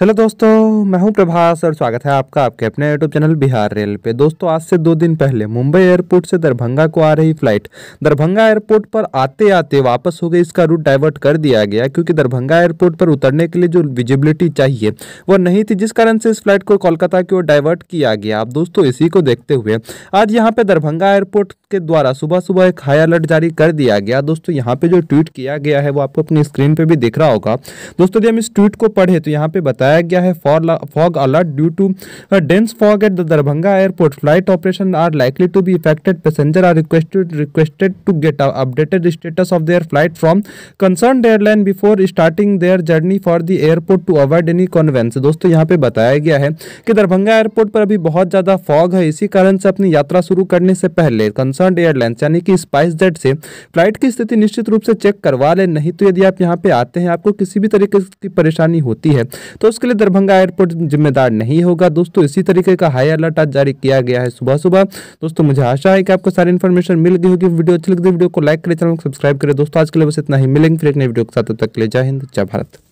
hello दोस्तों मैं हूं प्रभास और स्वागत है आपका आपके अपने यूट्यूब चैनल बिहार रेल पे दोस्तों आज से दो दिन पहले मुंबई एयरपोर्ट से दरभंगा को आ रही फ्लाइट दरभंगा एयरपोर्ट पर आते आते वापस हो गई इसका रूट डाइवर्ट कर दिया गया क्योंकि दरभंगा एयरपोर्ट पर उतरने के लिए जो विजिबिलिटी चाहिए वो नहीं थी जिस कारण से इस फ्लाइट को कोलकाता की ओर डाइवर्ट किया गया अब दोस्तों इसी को देखते हुए आज यहाँ पर दरभंगा एयरपोर्ट के द्वारा सुबह सुबह एक हाई अलर्ट जारी कर दिया गया दोस्तों यहाँ पर जो ट्वीट किया गया है वो आपको अपनी स्क्रीन पर भी दिख रहा होगा दोस्तों यदि हम इस ट्वीट को पढ़े तो यहाँ पर बताया गया है fog alert due to dense fog at the Darbhanga airport flight operation are likely to be affected passenger are requested requested to get updated status of their flight from concern airline before starting their journey for the airport to avoid any convenience दोस्तों यहाँ पे बताया गया है कि Darbhanga airport पर अभी बहुत ज़्यादा फॉग है इसी कारण से अपनी यात्रा शुरू करने से पहले कंसर्न एयरलाइंस यानी कि स्पाइस जेट से फ्लाइट की स्थिति निश्चित रूप से चेक करवा लें नहीं तो यदि आप यहाँ पे आते हैं आपको किसी भी तरीके की परेशानी होती है तो उसके लिए दरभंगा एयरपोर्ट जिम्मेदार नहीं होगा दोस्तों इसी तरीके का हाई अलर्ट आज जारी किया गया है सुबह सुबह दोस्तों मुझे आशा है कि आपको सारी इन्फॉर्मेशन मिल गई होगी वीडियो अच्छी लगती है वीडियो को लाइक करें चैनल को सब्सक्राइब करें दोस्तों आज के लिए बस इतना ही मिलेंगे फिर एक नई वीडियो के साथ तब तक ले जय हिंद जय भारत